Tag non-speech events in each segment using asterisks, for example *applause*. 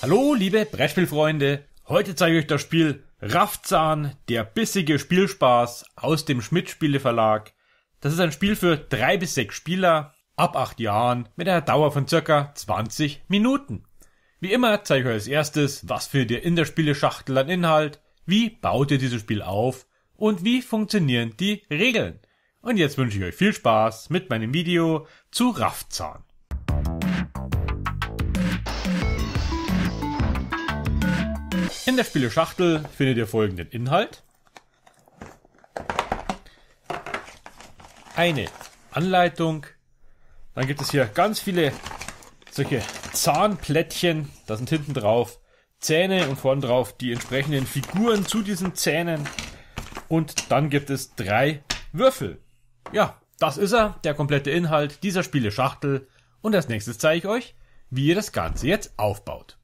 Hallo, liebe Brettspielfreunde. Heute zeige ich euch das Spiel Raffzahn, der bissige Spielspaß aus dem Schmidt-Spiele Verlag. Das ist ein Spiel für drei bis sechs Spieler ab acht Jahren mit einer Dauer von circa 20 Minuten. Wie immer zeige ich euch als erstes, was findet ihr in der Spieleschachtel an Inhalt, wie baut ihr dieses Spiel auf und wie funktionieren die Regeln. Und jetzt wünsche ich euch viel Spaß mit meinem Video zu Raffzahn. In der Spieleschachtel findet ihr folgenden Inhalt. Eine Anleitung. Dann gibt es hier ganz viele solche Zahnplättchen. Da sind hinten drauf Zähne und vorn drauf die entsprechenden Figuren zu diesen Zähnen. Und dann gibt es drei Würfel. Ja, das ist er, der komplette Inhalt dieser Spieleschachtel. Und als nächstes zeige ich euch, wie ihr das Ganze jetzt aufbaut.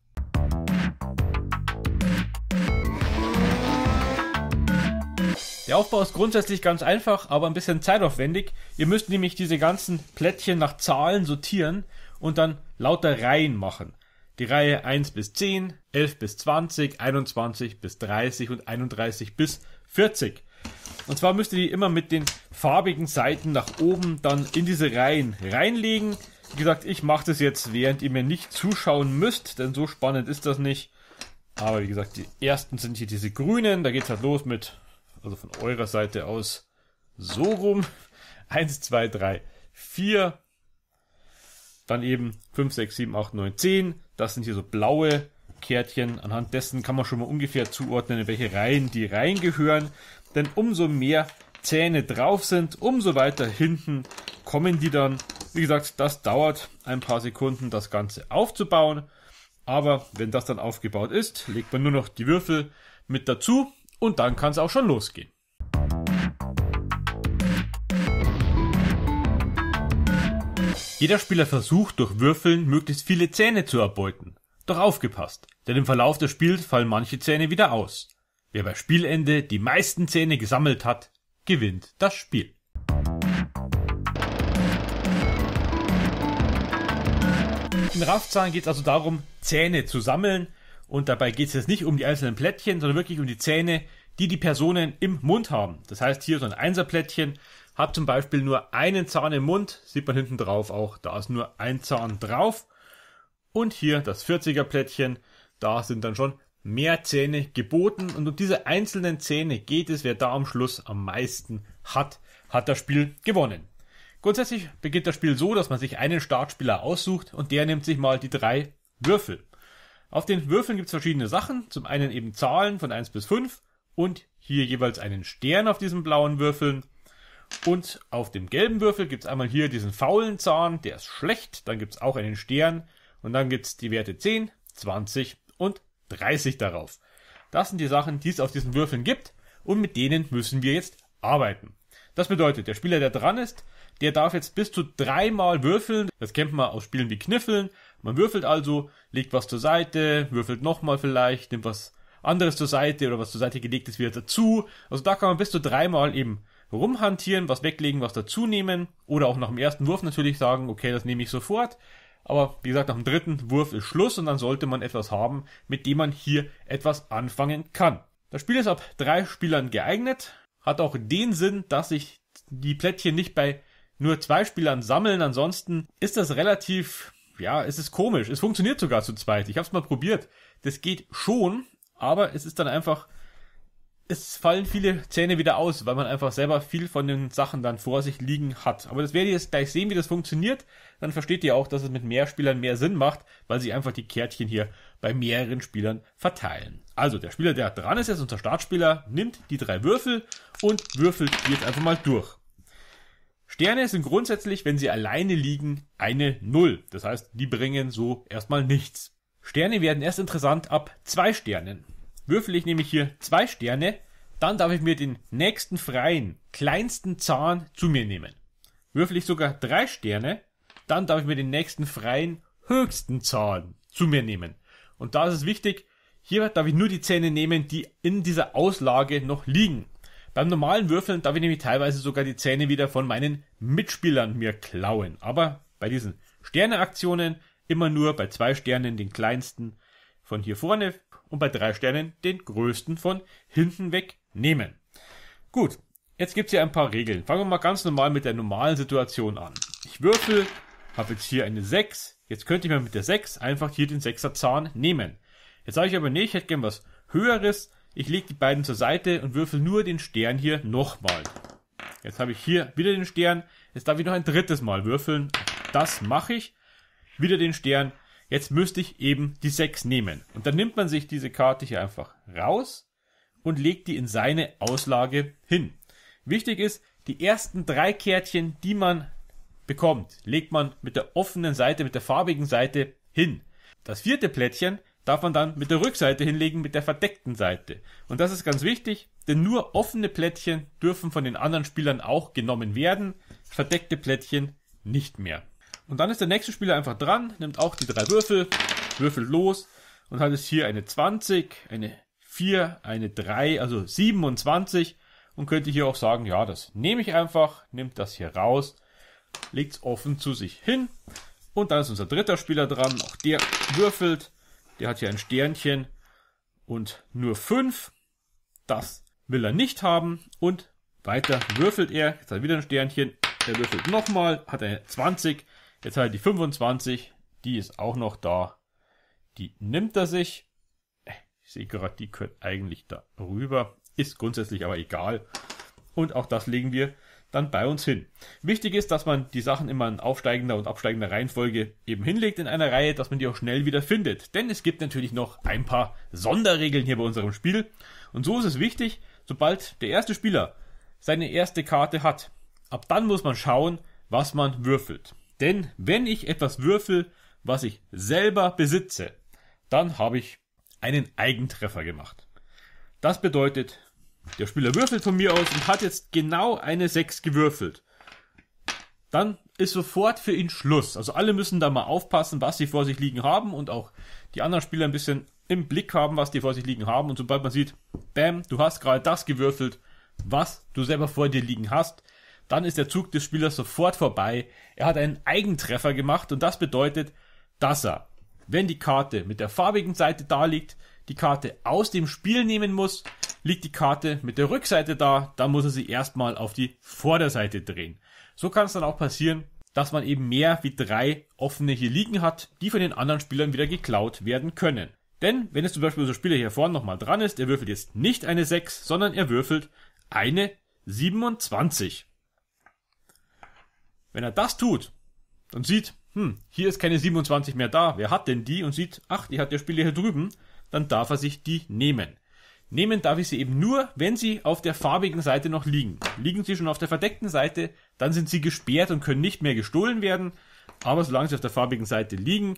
Der Aufbau ist grundsätzlich ganz einfach, aber ein bisschen zeitaufwendig. Ihr müsst nämlich diese ganzen Plättchen nach Zahlen sortieren und dann lauter Reihen machen. Die Reihe 1 bis 10, 11 bis 20, 21 bis 30 und 31 bis 40. Und zwar müsst ihr die immer mit den farbigen Seiten nach oben dann in diese Reihen reinlegen. Wie gesagt, ich mache das jetzt, während ihr mir nicht zuschauen müsst, denn so spannend ist das nicht. Aber wie gesagt, die ersten sind hier diese grünen. Da geht's halt los mit, also von eurer Seite aus, so rum. *laughs* eins, zwei, drei, vier. Dann eben fünf, sechs, sieben, acht, neun, zehn. Das sind hier so blaue Farbkärtchen. Anhand dessen kann man schon mal ungefähr zuordnen, in welche Reihen die reingehören. Denn umso mehr Zähne drauf sind, umso weiter hinten kommen die dann. Wie gesagt, das dauert ein paar Sekunden, das Ganze aufzubauen. Aber wenn das dann aufgebaut ist, legt man nur noch die Würfel mit dazu und dann kann es auch schon losgehen. Jeder Spieler versucht durch Würfeln möglichst viele Zähne zu erbeuten. Doch aufgepasst, denn im Verlauf des Spiels fallen manche Zähne wieder aus. Wer bei Spielende die meisten Zähne gesammelt hat, gewinnt das Spiel. In Raffzahn geht es also darum, Zähne zu sammeln. Und dabei geht es jetzt nicht um die einzelnen Plättchen, sondern wirklich um die Zähne, die die Personen im Mund haben. Das heißt, hier so ein Einserplättchen hat zum Beispiel nur einen Zahn im Mund, sieht man hinten drauf auch, da ist nur ein Zahn drauf. Und hier das 40er Plättchen. Da sind dann schon mehr Zähne geboten. Und um diese einzelnen Zähne geht es. Wer da am Schluss am meisten hat, hat das Spiel gewonnen. Grundsätzlich beginnt das Spiel so, dass man sich einen Startspieler aussucht und der nimmt sich mal die drei Würfel. Auf den Würfeln gibt es verschiedene Sachen. Zum einen eben Zahlen von 1 bis 5 und hier jeweils einen Stern auf diesen blauen Würfeln. Und auf dem gelben Würfel gibt es einmal hier diesen faulen Zahn, der ist schlecht. Dann gibt es auch einen Stern und dann gibt's die Werte 10, 20 und 30 darauf. Das sind die Sachen, die es auf diesen Würfeln gibt und mit denen müssen wir jetzt arbeiten. Das bedeutet, der Spieler, der dran ist, der darf jetzt bis zu dreimal würfeln. Das kennt man aus Spielen wie Kniffeln. Man würfelt also, legt was zur Seite, würfelt nochmal vielleicht, nimmt was anderes zur Seite oder was zur Seite gelegt ist wieder dazu. Also da kann man bis zu dreimal eben rumhantieren, was weglegen, was dazu nehmen oder auch nach dem ersten Wurf natürlich sagen, okay, das nehme ich sofort. Aber wie gesagt, nach dem dritten Wurf ist Schluss und dann sollte man etwas haben, mit dem man hier etwas anfangen kann. Das Spiel ist ab drei Spielern geeignet, hat auch den Sinn, dass sich die Plättchen nicht bei nur zwei Spielern sammeln. Ansonsten ist das relativ, ja, es ist komisch. Es funktioniert sogar zu zweit. Ich habe es mal probiert. Das geht schon, aber es ist dann einfach es fallen viele Zähne wieder aus, weil man einfach selber viel von den Sachen dann vor sich liegen hat. Aber das werdet ihr jetzt gleich sehen, wie das funktioniert. Dann versteht ihr auch, dass es mit mehr Spielern mehr Sinn macht, weil sich einfach die Kärtchen hier bei mehreren Spielern verteilen. Also der Spieler, der dran ist, jetzt unser Startspieler, nimmt die drei Würfel und würfelt die jetzt einfach mal durch. Sterne sind grundsätzlich, wenn sie alleine liegen, eine Null. Das heißt, die bringen so erstmal nichts. Sterne werden erst interessant ab zwei Sternen würfel ich nämlich hier zwei Sterne, dann darf ich mir den nächsten freien, kleinsten Zahn zu mir nehmen. Würfel ich sogar drei Sterne, dann darf ich mir den nächsten freien, höchsten Zahn zu mir nehmen. Und da ist es wichtig, hier darf ich nur die Zähne nehmen, die in dieser Auslage noch liegen. Beim normalen Würfeln darf ich nämlich teilweise sogar die Zähne wieder von meinen Mitspielern mir klauen. Aber bei diesen Sterneaktionen immer nur bei zwei Sternen den kleinsten von hier vorne und bei drei Sternen den größten von hinten weg nehmen. Gut, jetzt gibt's hier ein paar Regeln. Fangen wir mal ganz normal mit der normalen Situation an. Ich würfel, habe jetzt hier eine 6. Jetzt könnte ich mir mit der 6 einfach hier den 6er Zahn nehmen. Jetzt sage ich aber, nee, ich hätte gern was Höheres. Ich lege die beiden zur Seite und würfel nur den Stern hier nochmal. Jetzt habe ich hier wieder den Stern. Jetzt darf ich noch ein drittes Mal würfeln. Das mache ich. Wieder den Stern. Jetzt müsste ich eben die 6 nehmen. Und dann nimmt man sich diese Karte hier einfach raus und legt die in seine Auslage hin. Wichtig ist, die ersten drei Kärtchen, die man bekommt, legt man mit der offenen Seite, mit der farbigen Seite hin. Das vierte Plättchen darf man dann mit der Rückseite hinlegen, mit der verdeckten Seite. Und das ist ganz wichtig, denn nur offene Plättchen dürfen von den anderen Spielern auch genommen werden, verdeckte Plättchen nicht mehr. Und dann ist der nächste Spieler einfach dran, nimmt auch die drei Würfel, würfelt los und hat jetzt hier eine 20, eine 4, eine 3, also 27 und könnte hier auch sagen, ja, das nehme ich einfach, nimmt das hier raus, legt es offen zu sich hin und dann ist unser dritter Spieler dran, auch der würfelt, der hat hier ein Sternchen und nur 5, das will er nicht haben und weiter würfelt er, jetzt hat er wieder ein Sternchen, er würfelt nochmal, hat eine 20, Jetzt halt die 25, die ist auch noch da. Die nimmt er sich. Äh, ich sehe gerade, die gehört eigentlich da rüber. Ist grundsätzlich aber egal. Und auch das legen wir dann bei uns hin. Wichtig ist, dass man die Sachen immer in aufsteigender und absteigender Reihenfolge eben hinlegt in einer Reihe, dass man die auch schnell wieder findet. Denn es gibt natürlich noch ein paar Sonderregeln hier bei unserem Spiel. Und so ist es wichtig, sobald der erste Spieler seine erste Karte hat, ab dann muss man schauen, was man würfelt. Denn wenn ich etwas würfel, was ich selber besitze, dann habe ich einen Eigentreffer gemacht. Das bedeutet, der Spieler würfelt von mir aus und hat jetzt genau eine 6 gewürfelt. Dann ist sofort für ihn Schluss. Also alle müssen da mal aufpassen, was sie vor sich liegen haben und auch die anderen Spieler ein bisschen im Blick haben, was die vor sich liegen haben. Und sobald man sieht, bam, du hast gerade das gewürfelt, was du selber vor dir liegen hast, dann ist der Zug des Spielers sofort vorbei. Er hat einen Eigentreffer gemacht und das bedeutet, dass er, wenn die Karte mit der farbigen Seite da liegt, die Karte aus dem Spiel nehmen muss. Liegt die Karte mit der Rückseite da, dann muss er sie erstmal auf die Vorderseite drehen. So kann es dann auch passieren, dass man eben mehr wie drei offene hier liegen hat, die von den anderen Spielern wieder geklaut werden können. Denn wenn es zum Beispiel unser Spieler hier vorne nochmal dran ist, er würfelt jetzt nicht eine 6, sondern er würfelt eine 27. Wenn er das tut dann sieht, hm, hier ist keine 27 mehr da, wer hat denn die und sieht, ach, die hat der Spieler hier drüben, dann darf er sich die nehmen. Nehmen darf ich sie eben nur, wenn sie auf der farbigen Seite noch liegen. Liegen sie schon auf der verdeckten Seite, dann sind sie gesperrt und können nicht mehr gestohlen werden. Aber solange sie auf der farbigen Seite liegen,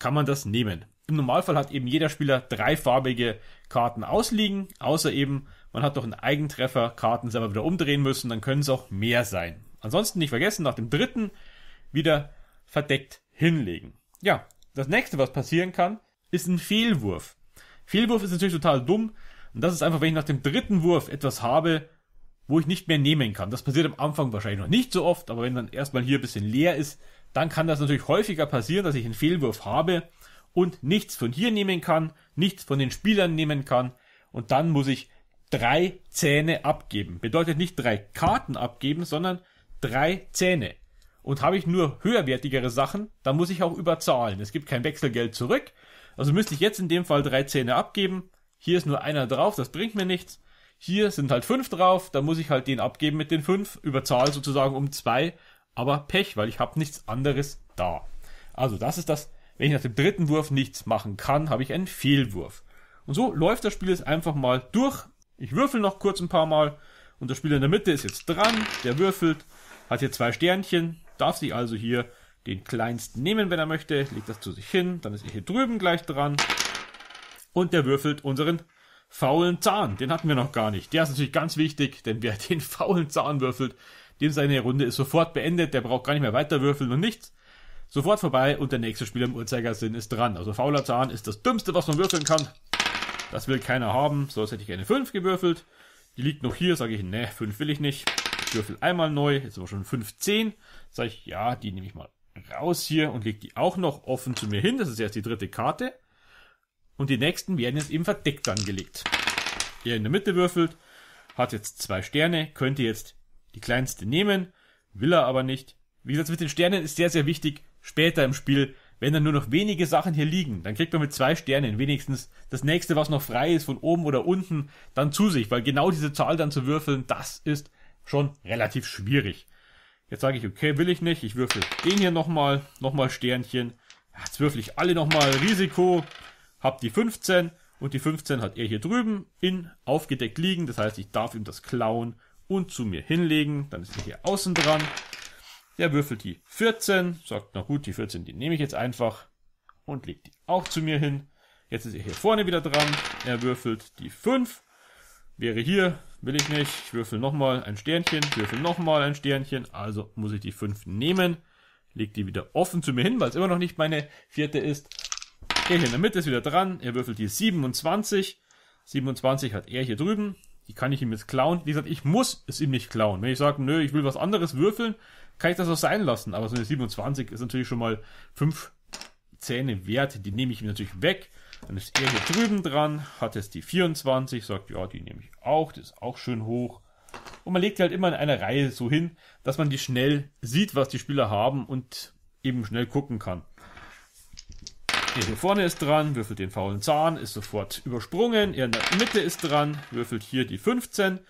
kann man das nehmen. Im Normalfall hat eben jeder Spieler drei farbige Karten ausliegen, außer eben, man hat doch einen Eigentreffer, Karten selber wieder umdrehen müssen, dann können es auch mehr sein. Ansonsten nicht vergessen, nach dem dritten wieder verdeckt hinlegen. Ja, das nächste, was passieren kann, ist ein Fehlwurf. Fehlwurf ist natürlich total dumm. Und das ist einfach, wenn ich nach dem dritten Wurf etwas habe, wo ich nicht mehr nehmen kann. Das passiert am Anfang wahrscheinlich noch nicht so oft, aber wenn dann erstmal hier ein bisschen leer ist, dann kann das natürlich häufiger passieren, dass ich einen Fehlwurf habe und nichts von hier nehmen kann, nichts von den Spielern nehmen kann und dann muss ich drei Zähne abgeben. Bedeutet nicht drei Karten abgeben, sondern drei Zähne. Und habe ich nur höherwertigere Sachen, dann muss ich auch überzahlen. Es gibt kein Wechselgeld zurück. Also müsste ich jetzt in dem Fall drei Zähne abgeben. Hier ist nur einer drauf, das bringt mir nichts. Hier sind halt fünf drauf, da muss ich halt den abgeben mit den fünf, überzahle sozusagen um zwei, aber Pech, weil ich habe nichts anderes da. Also das ist das, wenn ich nach dem dritten Wurf nichts machen kann, habe ich einen Fehlwurf. Und so läuft das Spiel jetzt einfach mal durch. Ich würfel noch kurz ein paar Mal und der Spieler in der Mitte ist jetzt dran, der würfelt hat hier zwei Sternchen, darf sich also hier den kleinsten nehmen, wenn er möchte, legt das zu sich hin, dann ist er hier drüben gleich dran und der würfelt unseren faulen Zahn. Den hatten wir noch gar nicht. Der ist natürlich ganz wichtig, denn wer *laughs* den faulen Zahn würfelt, dem seine Runde ist sofort beendet, der braucht gar nicht mehr weiter würfeln und nichts. Sofort vorbei und der nächste Spieler im Uhrzeigersinn ist dran. Also fauler Zahn ist das Dümmste, was man würfeln kann. Das will keiner haben. So, jetzt hätte ich gerne 5 gewürfelt. Die liegt noch hier, sage ich, ne, 5 will ich nicht. Würfel einmal neu. Jetzt sind wir schon 15. Sag ich, ja, die nehme ich mal raus hier und leg die auch noch offen zu mir hin. Das ist jetzt die dritte Karte. Und die nächsten werden jetzt eben verdeckt angelegt. Er in der Mitte würfelt, hat jetzt zwei Sterne, könnte jetzt die kleinste nehmen, will er aber nicht. Wie gesagt, mit den Sternen ist sehr, sehr wichtig später im Spiel, wenn dann nur noch wenige Sachen hier liegen, dann kriegt man mit zwei Sternen wenigstens das nächste, was noch frei ist, von oben oder unten, dann zu sich, weil genau diese Zahl dann zu würfeln, das ist schon relativ schwierig. Jetzt sage ich, okay, will ich nicht. Ich würfel den hier nochmal, nochmal Sternchen. Jetzt würfel ich alle nochmal Risiko. Hab die 15 und die 15 hat er hier drüben in aufgedeckt liegen. Das heißt, ich darf ihm das klauen und zu mir hinlegen. Dann ist er hier außen dran. Der würfelt die 14, sagt, na gut, die 14, die nehme ich jetzt einfach und legt die auch zu mir hin. Jetzt ist er hier vorne wieder dran. Er würfelt die 5, wäre hier, Will ich nicht. Ich würfel nochmal ein Sternchen, würfel nochmal ein Sternchen. Also muss ich die 5 nehmen. Leg die wieder offen zu mir hin, weil es immer noch nicht meine vierte ist. Er hier in der Mitte ist wieder dran. Er würfelt die 27. 27 hat er hier drüben. Die kann ich ihm jetzt klauen. Wie gesagt, ich muss es ihm nicht klauen. Wenn ich sage, nö, ich will was anderes würfeln, kann ich das auch sein lassen. Aber so eine 27 ist natürlich schon mal 5 Zähne wert. Die nehme ich ihm natürlich weg. Dann ist er hier drüben dran, hat jetzt die 24, sagt, ja, die nehme ich auch, die ist auch schön hoch. Und man legt halt immer in einer Reihe so hin, dass man die schnell sieht, was die Spieler haben und eben schnell gucken kann. Der hier vorne ist dran, würfelt den faulen Zahn, ist sofort übersprungen. Er in der Mitte ist dran, würfelt hier die 15.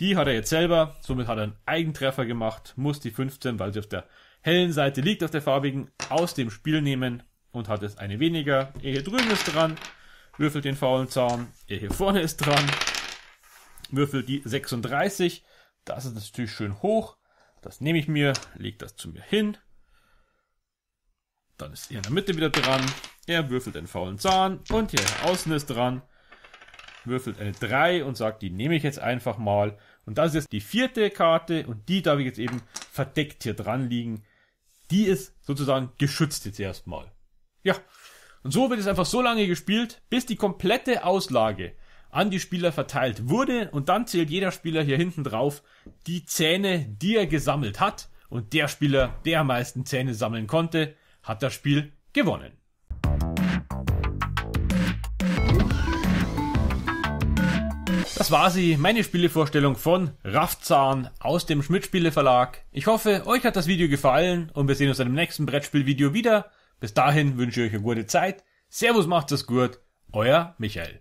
Die hat er jetzt selber, somit hat er einen Eigentreffer gemacht, muss die 15, weil sie auf der hellen Seite liegt, auf der farbigen, aus dem Spiel nehmen und hat jetzt eine weniger. Er hier drüben ist dran, würfelt den faulen Zahn. Er hier vorne ist dran, würfelt die 36. Das ist natürlich schön hoch. Das nehme ich mir, lege das zu mir hin. Dann ist er in der Mitte wieder dran. Er würfelt den faulen Zahn und hier außen ist dran. Würfelt eine 3 und sagt, die nehme ich jetzt einfach mal. Und das ist jetzt die vierte Karte und die darf ich jetzt eben verdeckt hier dran liegen. Die ist sozusagen geschützt jetzt erstmal. Ja. Und so wird es einfach so lange gespielt, bis die komplette Auslage an die Spieler verteilt wurde und dann zählt jeder Spieler hier hinten drauf die Zähne, die er gesammelt hat und der Spieler, der am meisten Zähne sammeln konnte, hat das Spiel gewonnen. Das war sie, meine Spielevorstellung von Raffzahn aus dem Schmidt-Spiele Verlag. Ich hoffe, euch hat das Video gefallen und wir sehen uns in dem nächsten Brettspielvideo wieder. Bis dahin wünsche ich euch eine gute Zeit. Servus, macht es gut. Euer Michael.